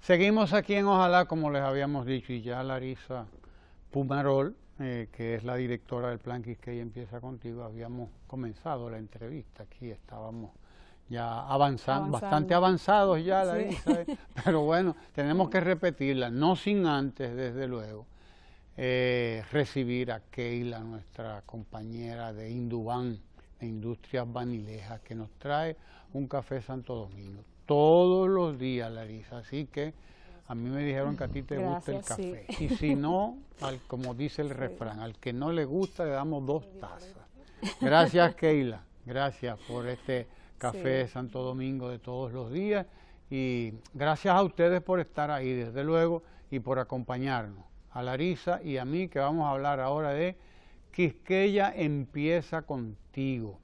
Seguimos aquí en Ojalá, como les habíamos dicho, y ya Larisa Pumarol, eh, que es la directora del Plan Quisquey Empieza Contigo, habíamos comenzado la entrevista, aquí estábamos ya avanzando, bastante avanzados ya, Larisa, eh, pero bueno, tenemos que repetirla, no sin antes, desde luego, eh, recibir a Keila, nuestra compañera de Induban de Industrias Vanilejas, que nos trae un café Santo Domingo todos los días, Larisa. Así que a mí me dijeron que a ti te gusta el café. Y si no, al, como dice el refrán, al que no le gusta le damos dos tazas. Gracias, Keila. Gracias por este café de Santo Domingo de todos los días. Y gracias a ustedes por estar ahí, desde luego, y por acompañarnos. A Larisa y a mí, que vamos a hablar ahora de Quisqueya empieza contigo.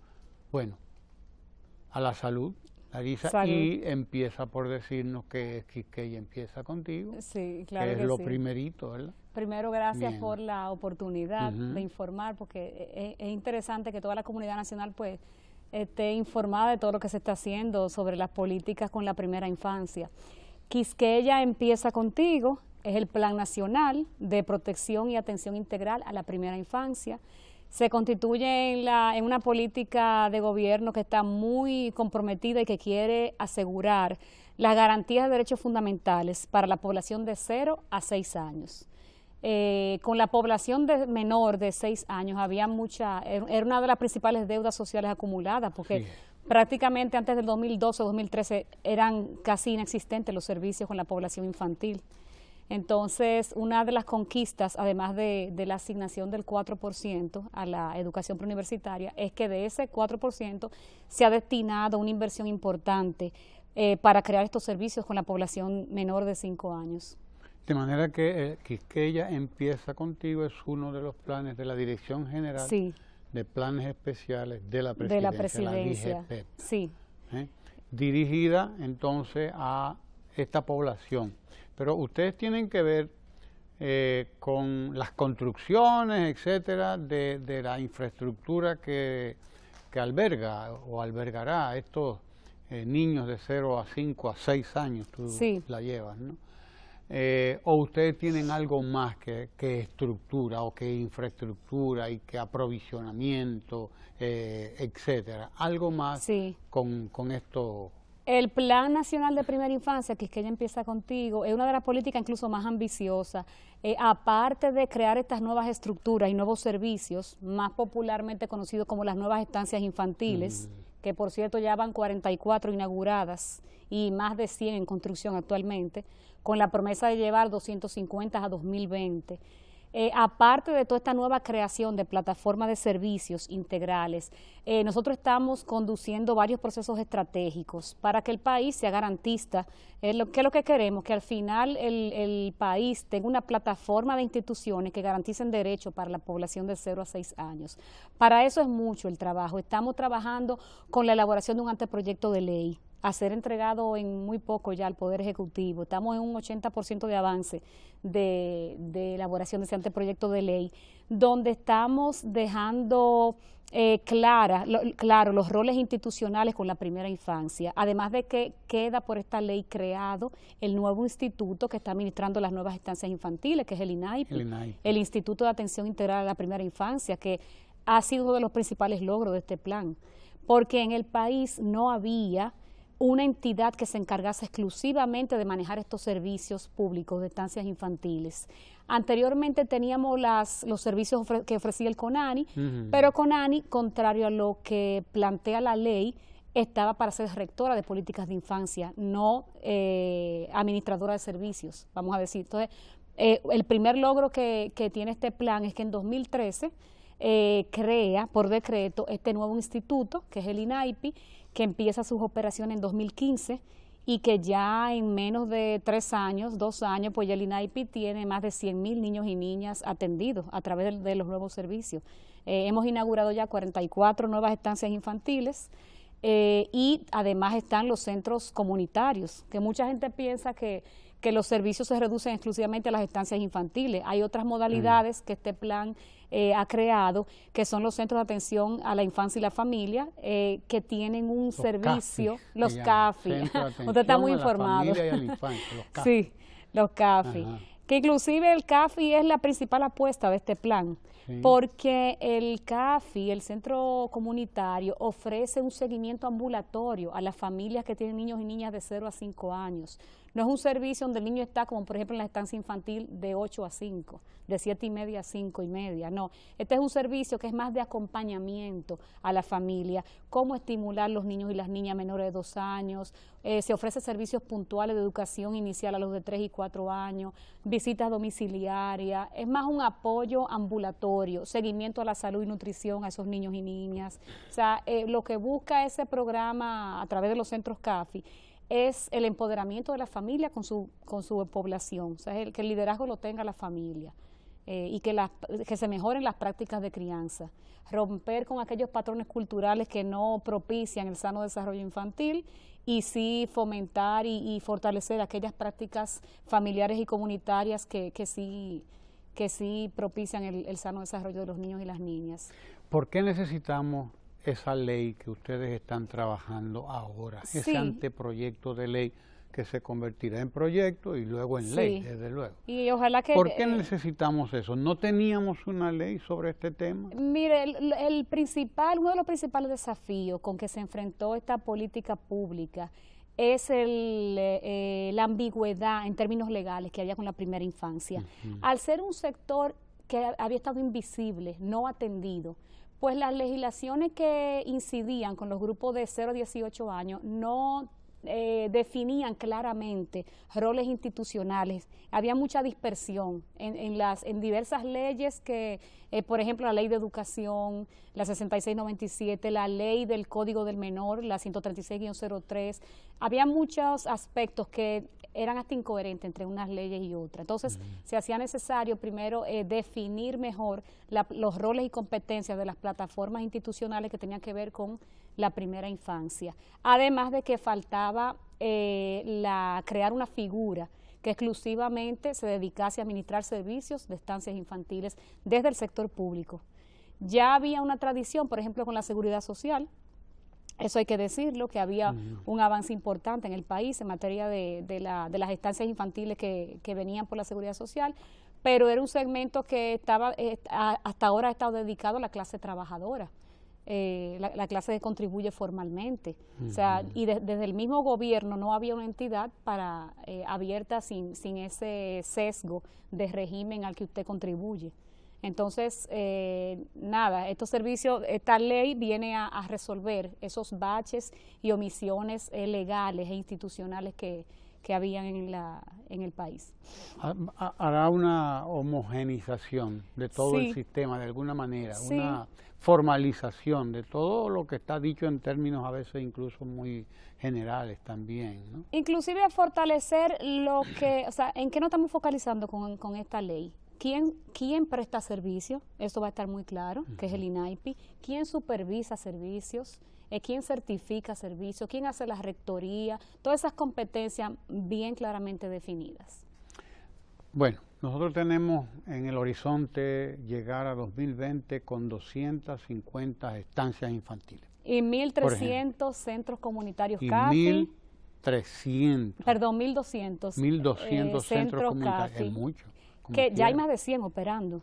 Bueno, a la salud, Larisa, y empieza por decirnos que es empieza contigo. Sí, claro. Que es lo primerito, ¿verdad? Primero, gracias por la oportunidad de informar, porque e-, e-, es, interesante que toda la comunidad nacional pues esté informada de todo lo que se está haciendo sobre las políticas con la primera infancia. Quisqueya empieza contigo, es el Plan Nacional de Protección y Atención Integral a la Primera Infancia se constituye en, una política de gobierno que está muy comprometida y que quiere asegurar las garantías de derechos fundamentales para la población de 0 a 6 años. Eh, con la población de menor de 6 años había mucha, er, era una de las principales deudas sociales acumuladas, porque prácticamente antes del 2012 o 2013 eran casi inexistentes los servicios con la población infantil. Entonces, una de las conquistas, además de, la asignación del 4% a la educación preuniversitaria, es que de ese 4% se ha destinado una inversión importante eh, para crear estos servicios con la población menor de 5 años. De manera que Quisqueya eh, empieza contigo, es uno de los planes de la Dirección General de Planes Especiales de la Presidencia. De la Presidencia, sí. ¿eh? Dirigida entonces a esta población. Pero ustedes tienen que ver eh, con las construcciones, etcétera, de, de la infraestructura que, alberga o albergará estos eh, niños de 0 a 5 a 6 años, tú la llevas, ¿no? Eh, o ustedes tienen algo más que, estructura o que infraestructura y que aprovisionamiento, etcétera, algo más con, con, estos el Plan Nacional de Primera Infancia, que es que ella empieza contigo, es una de las políticas incluso más ambiciosas. Eh, aparte de crear estas nuevas estructuras y nuevos servicios, más popularmente conocidos como las nuevas estancias infantiles, mm. que por cierto ya van 44 inauguradas y más de 100 en construcción actualmente, con la promesa de llevar 250 a 2020 eh, aparte de toda esta nueva creación de plataformas de servicios integrales, eh, nosotros estamos conduciendo varios procesos estratégicos para que el país sea garantista, ¿Qué es lo que queremos, que al final el, el, país tenga una plataforma de instituciones que garanticen derechos para la población de 0 a 6 años. Para eso es mucho el trabajo. Estamos trabajando con la elaboración de un anteproyecto de ley a ser entregado en muy poco ya al Poder Ejecutivo. Estamos en un 80% de avance de, elaboración de ese anteproyecto de ley, donde estamos dejando eh, clara, claro los roles institucionales con la primera infancia, además de que queda por esta ley creado el nuevo instituto que está administrando las nuevas instancias infantiles, que es el INAIP, el, el Instituto de Atención Integral a la Primera Infancia, que ha sido uno de los principales logros de este plan, porque en el país no había una entidad que se encargase exclusivamente de manejar estos servicios públicos de estancias infantiles. Anteriormente teníamos los servicios que ofrecía el CONANI, pero CONANI, contrario a lo que plantea la ley, estaba para ser rectora de políticas de infancia, no eh, administradora de servicios, vamos a decir. Entonces, eh, el primer logro que tiene este plan es que en 2013 eh, crea por decreto este nuevo instituto, que es el INAIPI, que empieza sus operaciones en 2015 y que ya en menos de tres años, dos años, pues el INAIPI tiene más de 100 mil niños y niñas atendidos a través de, los nuevos servicios. Eh, hemos inaugurado ya 44 nuevas estancias infantiles eh, y además están los centros comunitarios, que mucha gente piensa que que los servicios se reducen exclusivamente a las estancias infantiles. Hay otras modalidades que este plan eh, ha creado, que son los centros de atención a la infancia y la familia, eh, que tienen un servicio, los CAFI. Usted está muy informado. los CAFI. Sí, los CAFI. Que inclusive el CAFI es la principal apuesta de este plan, porque el CAFI, el centro comunitario, ofrece un seguimiento ambulatorio a las familias que tienen niños y niñas de 0 a 5 años no es un servicio donde el niño está como por ejemplo en la estancia infantil de 8 a 5, de 7 y media a 5 y media, no. Este es un servicio que es más de acompañamiento a la familia, cómo estimular los niños y las niñas menores de 2 años, eh, se ofrece servicios puntuales de educación inicial a los de 3 y 4 años, visitas domiciliarias, es más un apoyo ambulatorio, seguimiento a la salud y nutrición a esos niños y niñas. O sea, eh, lo que busca ese programa a través de los centros CAFI es el empoderamiento de la familia con su, con su población, o sea, que el liderazgo lo tenga la familia eh, y que, que se mejoren las prácticas de crianza, romper con aquellos patrones culturales que no propician el sano desarrollo infantil y sí fomentar y, fortalecer aquellas prácticas familiares y comunitarias que, que sí que sí propician el, el sano desarrollo de los niños y las niñas. ¿Por qué necesitamos esa ley que ustedes están trabajando ahora, ese anteproyecto de ley que se convertirá en proyecto y luego en ley, desde luego. Y ojalá que... ¿Por qué necesitamos eso? ¿No teníamos una ley sobre este tema? Mire, el, principal, uno de los principales desafíos con que se enfrentó esta política pública es el, eh, eh, la ambigüedad en términos legales que había con la primera infancia. Al ser un sector que había estado invisible, no atendido, pues las legislaciones que incidían con los grupos de 0 a 18 años no eh, definían claramente roles institucionales. Había mucha dispersión en, en las, en diversas leyes que, eh, por ejemplo, la ley de educación, la 6697, la ley del Código del Menor, la 136-03. Había muchos aspectos que eran hasta incoherentes entre unas leyes y otras. Entonces, se hacía necesario primero eh, definir mejor los roles y competencias de las plataformas institucionales que tenían que ver con la primera infancia. Además de que faltaba eh, la, crear una figura que exclusivamente se dedicase a administrar servicios de estancias infantiles desde el sector público. Ya había una tradición, por ejemplo, con la seguridad social, eso hay que decirlo, que había un avance importante en el país en materia de, de, las estancias infantiles que, venían por la seguridad social, pero era un segmento que estaba eh, hasta ahora ha estado dedicado a la clase trabajadora. Eh, la, clase que contribuye formalmente. O sea, y desde el mismo gobierno no había una entidad para eh, abierta sin ese sesgo de régimen al que usted contribuye. Entonces, eh, nada, estos servicios, esta ley viene a, resolver esos baches y omisiones eh, legales e institucionales que, que habían en, la, en el país. Hará una homogenización de todo el sistema, de alguna manera, una formalización de todo lo que está dicho en términos a veces incluso muy generales también. ¿no? Inclusive a fortalecer lo que, o sea, en qué nos estamos focalizando con, con esta ley ¿Quién, ¿Quién, presta servicio? Eso va a estar muy claro, que es el INAIPI. ¿Quién supervisa servicios? Eh, ¿Quién certifica servicios? ¿Quién hace la rectoría? Todas esas competencias bien claramente definidas. Bueno, nosotros tenemos en el horizonte llegar a 2020 con 250 estancias infantiles. Y 1.300 centros comunitarios y 1,300. Perdón, 1.200. 1.200 eh, centros, centros comunitarios. Es mucho que ya hay más de 100 operando.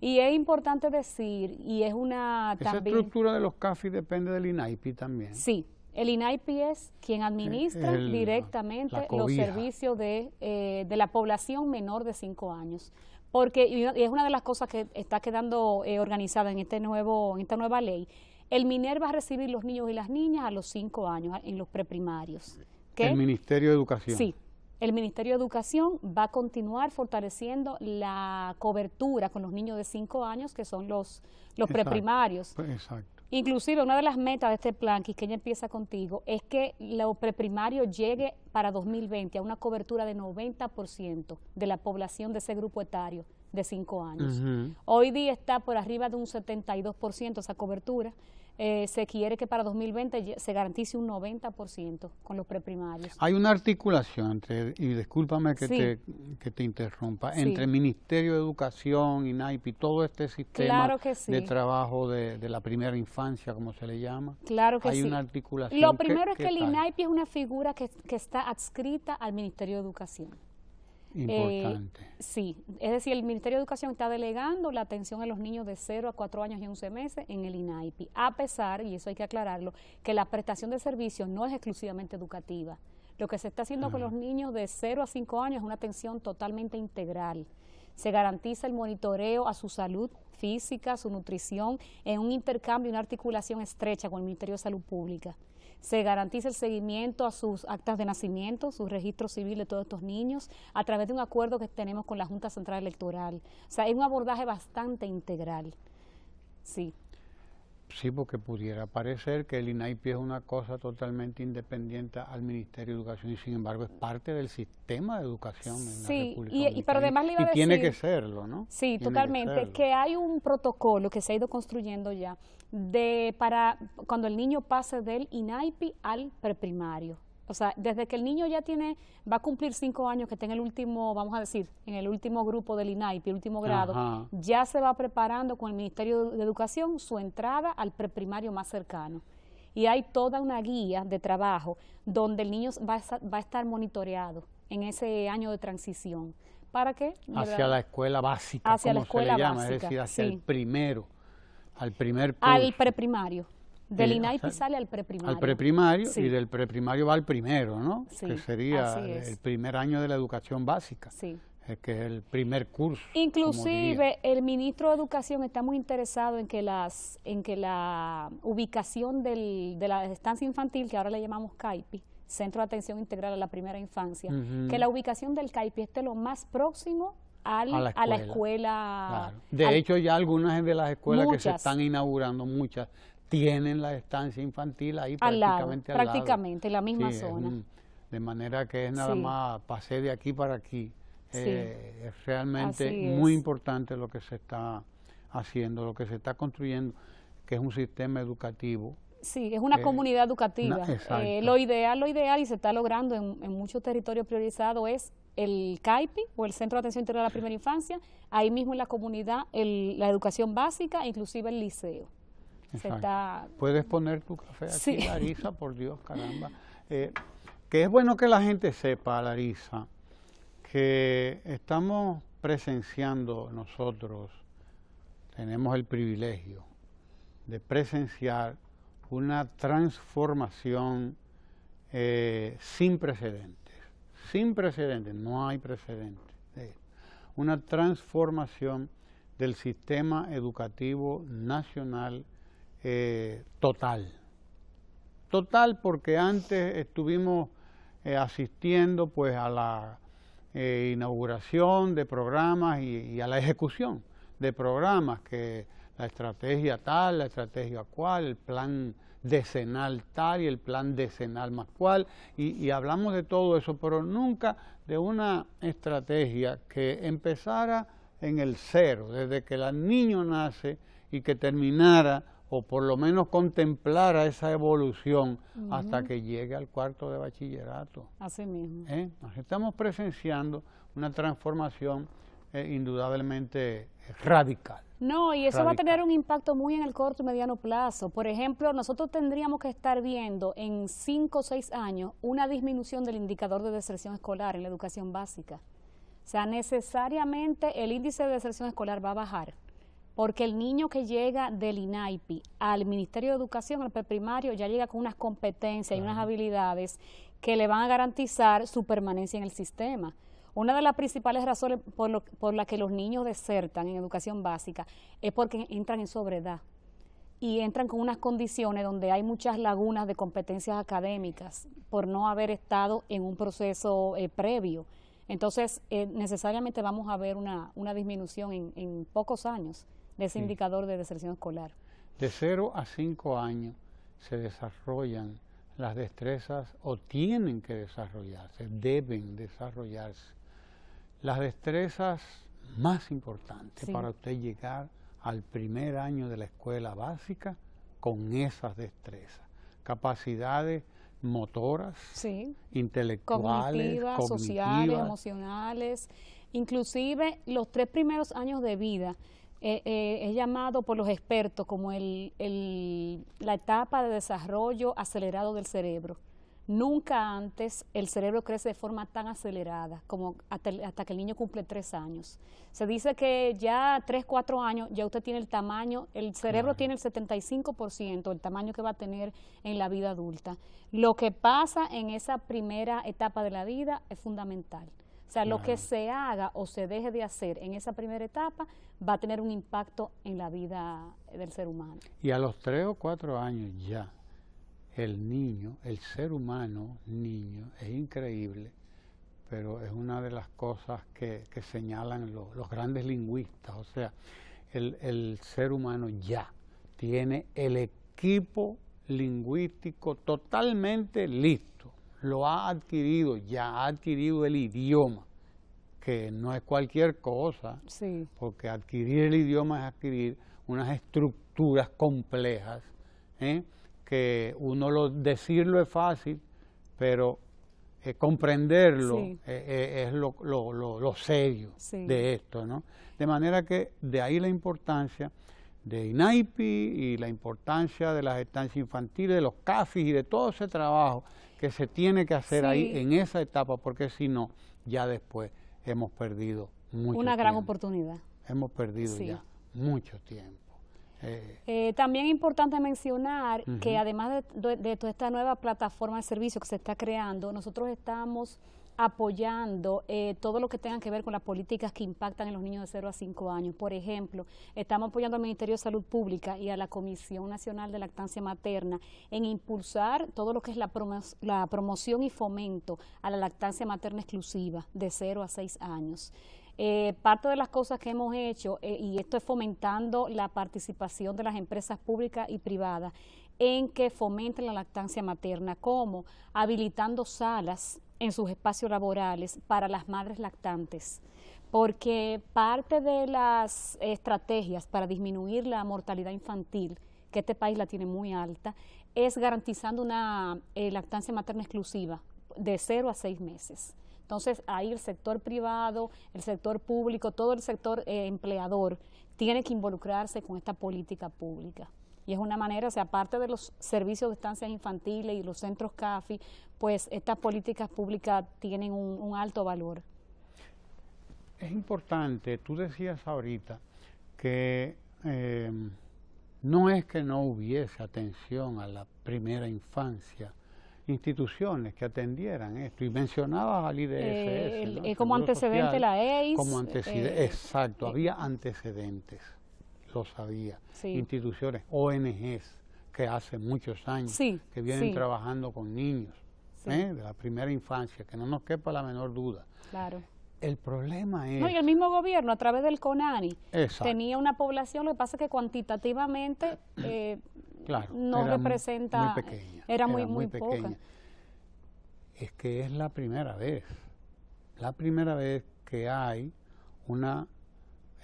Y es importante decir, y es una... Esa estructura de los CAFI depende del INAIPI también. Sí, el INAIPI es quien administra directamente los servicios de, eh, de, la población menor de 5 años. Porque y es una de las cosas que está quedando eh, organizada en, este nuevo, en esta nueva ley. El MINER va a recibir los niños y las niñas a los 5 años, en los preprimarios. ¿Qué? El Ministerio de Educación. Sí, el Ministerio de Educación va a continuar fortaleciendo la cobertura con los niños de 5 años, que son los, los preprimarios. Pues, exacto. Inclusive una de las metas de este plan, que ya empieza contigo, es que los preprimarios llegue para 2020 a una cobertura de 90% de la población de ese grupo etario de cinco años. Hoy día está por arriba de un 72% esa cobertura. Eh, se quiere que para 2020 se garantice un 90% con los preprimarios. Hay una articulación, entre, y discúlpame que, te, que te interrumpa, entre el Ministerio de Educación, INAIP y todo este sistema de trabajo de, la primera infancia, como se le llama. Claro que Hay sí. Hay una articulación. Lo primero es que, el INAIP es una figura que, que está adscrita al Ministerio de Educación. Eh, sí, es decir, el Ministerio de Educación está delegando la atención a los niños de 0 a 4 años y 11 meses en el INAIPI, a pesar, y eso hay que aclararlo, que la prestación de servicios no es exclusivamente educativa. Lo que se está haciendo con los niños de 0 a 5 años es una atención totalmente integral se garantiza el monitoreo a su salud física, su nutrición, en un intercambio, y una articulación estrecha con el Ministerio de Salud Pública. Se garantiza el seguimiento a sus actas de nacimiento, su registro civil de todos estos niños, a través de un acuerdo que tenemos con la Junta Central Electoral. O sea, es un abordaje bastante integral. Sí. Sí, porque pudiera parecer que el INAIPI es una cosa totalmente independiente al Ministerio de Educación y sin embargo es parte del sistema de educación en la República y, y pero además le iba a tiene que serlo, ¿no? Sí, totalmente. Que, hay un protocolo que se ha ido construyendo ya de para cuando el niño pase del INAIPI al preprimario o sea, desde que el niño ya tiene, va a cumplir cinco años, que está en el último, vamos a decir, en el último grupo del INAIP, el último grado, ya se va preparando con el Ministerio de Educación su entrada al preprimario más cercano. Y hay toda una guía de trabajo donde el niño va a, estar monitoreado en ese año de transición. ¿Para qué? Hacia la escuela básica, hacia como la escuela se le llama, es decir, hacia el primero, al primer... Al preprimario. Del eh, INAIPI sale al preprimario. Al preprimario y del preprimario va al primero, ¿no? que sería el primer año de la educación básica. Sí. Es eh, que es el primer curso. Inclusive el ministro de Educación está muy interesado en que las en que la ubicación del, de la estancia infantil, que ahora le llamamos CAIPI, Centro de Atención Integral a la Primera Infancia, que la ubicación del CAIPI esté lo más próximo a la escuela. De hecho, ya algunas de las escuelas que se están inaugurando, muchas, tienen la estancia infantil ahí prácticamente lado, prácticamente la misma zona. de manera que es nada más pase de aquí para aquí. Eh, es realmente muy importante lo que se está haciendo, lo que se está construyendo, que es un sistema educativo. Sí, es una eh, comunidad educativa. Eh, lo ideal, lo ideal, y se está logrando en, muchos territorios priorizados, es el CAIPI o el Centro de Atención Interior a la Primera Infancia, ahí mismo en la comunidad, la educación básica, inclusive el liceo. Puedes poner tu café aquí, Larisa, por Dios, caramba. Eh, que es bueno que la gente sepa, Larisa, que estamos presenciando nosotros, tenemos el privilegio de presenciar una transformación eh, sin precedentes, sin precedentes, no hay precedentes, una transformación del sistema educativo nacional eh, total. Total porque antes estuvimos eh, asistiendo pues a la eh, inauguración de programas y, a la ejecución de programas que la estrategia tal, la estrategia cual, el plan decenal tal y el plan decenal más cual, y, y hablamos de todo eso, pero nunca de una estrategia que empezara en el cero, desde que el niño nace y que terminara o por lo menos contemplar a esa evolución hasta que llegue al cuarto de bachillerato. Así mismo. ¿Eh? Nos estamos presenciando una transformación eh, indudablemente radical. No, y eso va a tener un impacto muy en el corto y mediano plazo. Por ejemplo, nosotros tendríamos que estar viendo en cinco o seis años una disminución del indicador de deserción escolar en la educación básica. O sea, necesariamente el índice de deserción escolar va a bajar porque el niño que llega del INAIPI al Ministerio de Educación, al preprimario, ya llega con unas competencias y unas habilidades que le van a garantizar su permanencia en el sistema. Una de las principales razones por, las que los niños desertan en educación básica es porque entran en sobredad y entran con unas condiciones donde hay muchas lagunas de competencias académicas por no haber estado en un proceso eh, previo. Entonces, eh, necesariamente vamos a ver una, disminución en pocos años de ese indicador de deserción escolar? De 0 a 5 años se desarrollan las destrezas o tienen que desarrollarse, deben desarrollarse. Las destrezas más importantes para usted llegar al primer año de la escuela básica con esas destrezas. Capacidades motoras, intelectuales, cognitivas, sociales, emocionales. Inclusive los tres primeros años de vida es eh, eh, llamado por los expertos como la etapa de desarrollo acelerado del cerebro. Nunca antes el cerebro crece de forma tan acelerada como hasta, que el niño cumple tres años. Se dice que ya tres, cuatro años ya usted tiene el tamaño, el cerebro tiene el 75%, el tamaño que va a tener en la vida adulta. Lo que pasa en esa primera etapa de la vida es fundamental. O sea, lo que se haga o se deje de hacer en esa primera etapa va a tener un impacto en la vida del ser humano. Y a los tres o cuatro años ya, el niño, el ser humano niño, es increíble, pero es una de las cosas que, señalan los grandes lingüistas, o sea, el ser humano ya tiene el equipo lingüístico totalmente listo lo ha adquirido, ya ha adquirido el idioma, que no es cualquier cosa, porque adquirir el idioma es adquirir unas estructuras complejas, ¿eh? que uno lo, decirlo es fácil, pero eh, comprenderlo e, e, es lo, serio de esto. ¿no? De manera que de ahí la importancia de INAIPI y la importancia de las estancias infantiles, de los CAFIS y de todo ese trabajo que se tiene que hacer ahí en esa etapa, porque si no, ya después hemos perdido mucho Una gran oportunidad. Hemos perdido ya mucho tiempo. Eh, eh, también es importante mencionar que además de, de, toda esta nueva plataforma de servicio que se está creando, nosotros estamos apoyando eh, todo lo que tenga que ver con las políticas que impactan en los niños de 0 a 5 años. Por ejemplo, estamos apoyando al Ministerio de Salud Pública y a la Comisión Nacional de Lactancia Materna en impulsar todo lo que es la, promoción y fomento a la lactancia materna exclusiva de 0 a 6 años. Eh, parte de las cosas que hemos hecho, eh, y esto es fomentando la participación de las empresas públicas y privadas, en que fomenten la lactancia materna, como habilitando salas en sus espacios laborales para las madres lactantes, porque parte de las estrategias para disminuir la mortalidad infantil, que este país la tiene muy alta, es garantizando una eh, lactancia materna exclusiva de 0 a seis meses. Entonces ahí el sector privado, el sector público, todo el sector eh, empleador tiene que involucrarse con esta política pública. Y es una manera, o aparte de los servicios de estancias infantiles y los centros CAFI, pues estas políticas públicas tienen un, alto valor. Es importante, tú decías ahorita que eh, no es que no hubiese atención a la primera infancia, instituciones que atendieran esto. Y mencionabas al IDS. Eh, eh como antecedente la EIS. Como exacto, eh, había antecedentes lo sabía. Instituciones, ONGs, que hace muchos años, que vienen trabajando con niños ¿eh? de la primera infancia, que no nos quepa la menor duda. El problema es... y el mismo gobierno, a través del CONANI, tenía una población, lo que pasa es que cuantitativamente eh, no representa... Muy pequeña. Era muy, muy, pequeña. Es que es la primera vez, la primera vez que hay una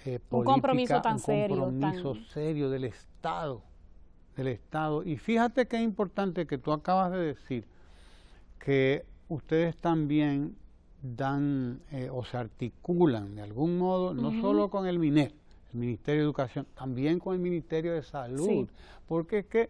eh, un compromiso tan un compromiso serio, serio del Estado, del Estado. Y fíjate qué importante que tú acabas de decir, que ustedes también dan eh, o se articulan de algún modo, no solo con el MINER, el Ministerio de Educación, también con el Ministerio de Salud, porque es que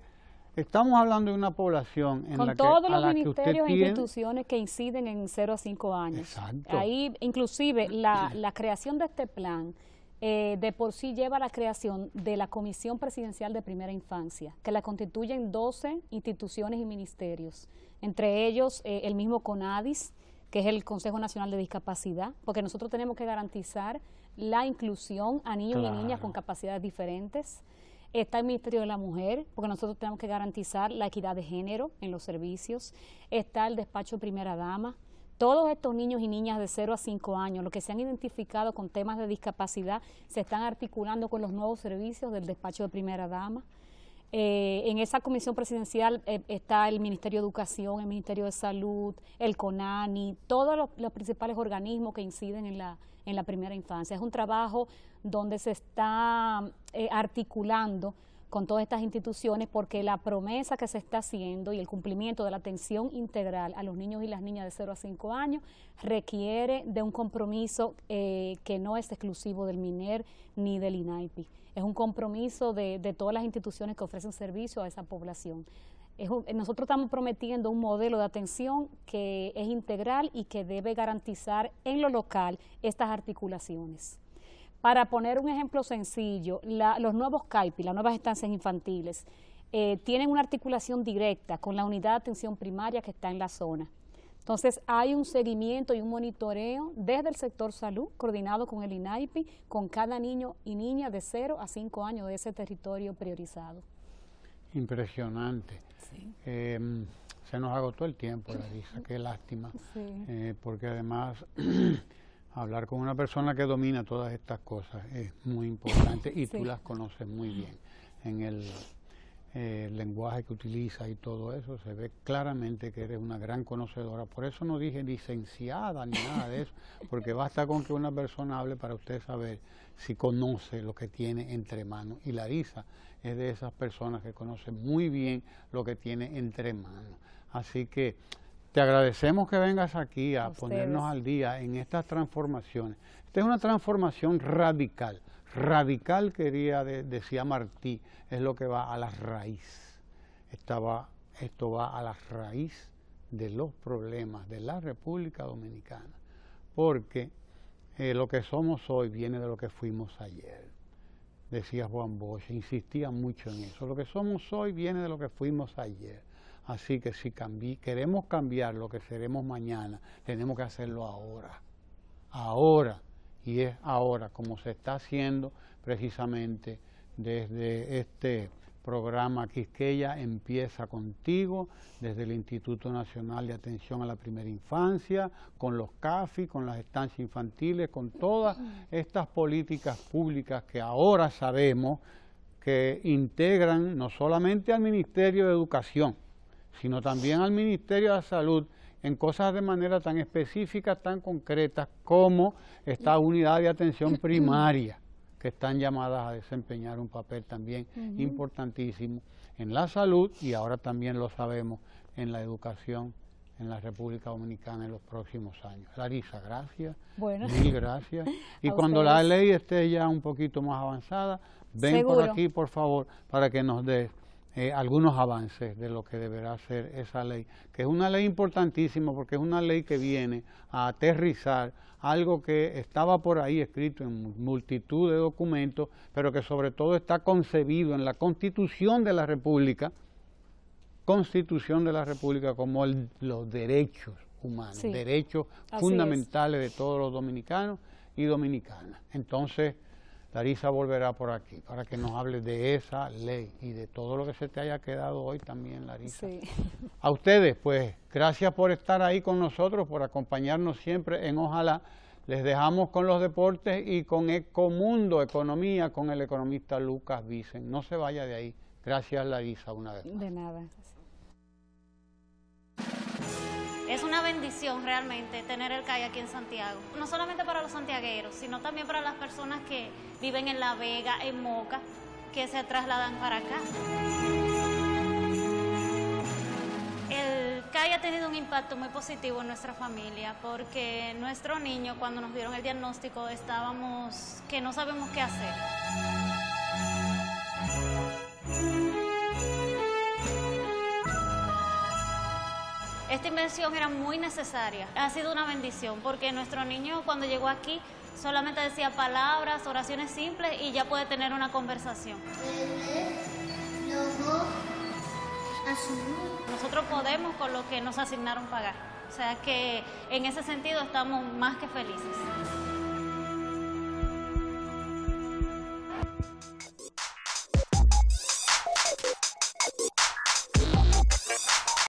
estamos hablando de una población en la que todos los ministerios e instituciones que inciden en 0 a 5 años. Ahí, inclusive, la creación de este plan eh, de por sí lleva la creación de la Comisión Presidencial de Primera Infancia, que la constituyen 12 instituciones y ministerios, entre ellos eh, el mismo CONADIS, que es el Consejo Nacional de Discapacidad, porque nosotros tenemos que garantizar la inclusión a niños y niñas con capacidades diferentes. Está el Ministerio de la Mujer, porque nosotros tenemos que garantizar la equidad de género en los servicios. Está el despacho de Primera Dama, todos estos niños y niñas de 0 a 5 años, los que se han identificado con temas de discapacidad, se están articulando con los nuevos servicios del despacho de primera dama. Eh, en esa comisión presidencial eh, está el Ministerio de Educación, el Ministerio de Salud, el CONANI, todos los, principales organismos que inciden en la, en la primera infancia. Es un trabajo donde se está eh, articulando con todas estas instituciones porque la promesa que se está haciendo y el cumplimiento de la atención integral a los niños y las niñas de 0 a 5 años requiere de un compromiso eh, que no es exclusivo del MINER ni del INAIPI. Es un compromiso de, todas las instituciones que ofrecen servicio a esa población. nosotros estamos prometiendo un modelo de atención que es integral y que debe garantizar en lo local estas articulaciones. Para poner un ejemplo sencillo, los nuevos CAIPI, las nuevas estancias infantiles, eh, tienen una articulación directa con la unidad de atención primaria que está en la zona. Entonces, hay un seguimiento y un monitoreo desde el sector salud, coordinado con el INAIPI, con cada niño y niña de 0 a 5 años de ese territorio priorizado. Impresionante. Em, se nos agotó el tiempo, Larisa, qué lástima, eh, porque además hablar con una persona que domina todas estas cosas es muy importante y tú las conoces muy bien. En eh, el, lenguaje que utiliza y todo eso, se ve claramente que eres una gran conocedora. Por eso no dije licenciada ni nada de eso, porque basta con que una persona hable para usted saber si conoce lo que tiene entre manos. Y Larisa es de esas personas que conoce muy bien lo que tiene entre manos. Así que te agradecemos que vengas aquí a, ponernos al día en estas transformaciones. Esta es una transformación radical. Radical, quería, decía Martí, es lo que va a la raíz. esto va a la raíz de los problemas de la República Dominicana. Porque eh, lo que somos hoy viene de lo que fuimos ayer. Decía Juan Bosch, insistía mucho en eso. Lo que somos hoy viene de lo que fuimos ayer. Así que si queremos cambiar lo que seremos mañana, tenemos que hacerlo ahora. Ahora. Y es ahora, como se está haciendo precisamente desde este programa Quisqueya empieza contigo, desde el Instituto Nacional de Atención a la Primera Infancia, con los CAFI, con las estancias infantiles, con todas estas políticas públicas que ahora sabemos que integran no solamente al Ministerio de Educación, sino también al Ministerio de Salud en cosas de manera tan específica, tan concretas como esta unidad de atención primaria, que están llamadas a desempeñar un papel también importantísimo en la salud y ahora también lo sabemos en la educación en la República Dominicana en los próximos años. Larisa, gracias. Mil gracias. Y cuando la ley esté ya un poquito más avanzada, ven por aquí, por favor, para que nos dé. Eh, algunos avances de lo que deberá ser esa ley, que es una ley importantísima porque es una ley que viene a aterrizar algo que estaba por ahí escrito en multitud de documentos, pero que sobre todo está concebido en la Constitución de la República, Constitución de la República como los derechos humanos, derechos fundamentales de todos los dominicanos y dominicanas. Entonces, Larisa volverá por aquí para que nos hable de esa ley y de todo lo que se te haya quedado hoy también, Larisa. Sí. A ustedes, pues, gracias por estar ahí con nosotros, por acompañarnos siempre en Ojalá. Les dejamos con los deportes y con Ecomundo Economía, con el economista Lucas Vicen. No se vaya de ahí. Gracias, Larisa, una vez más. De nada. Es una bendición realmente tener el CAI aquí en Santiago, no solamente para los santiagueros, sino también para las personas que viven en La Vega, en Moca, que se trasladan para acá. El CAI ha tenido un impacto muy positivo en nuestra familia porque nuestro niño cuando nos dieron el diagnóstico estábamos que no sabemos qué hacer. Esta inversión era muy necesaria. Ha sido una bendición porque nuestro niño cuando llegó aquí solamente decía palabras, oraciones simples y ya puede tener una conversación. Nosotros podemos con lo que nos asignaron pagar. O sea que en ese sentido estamos más que felices.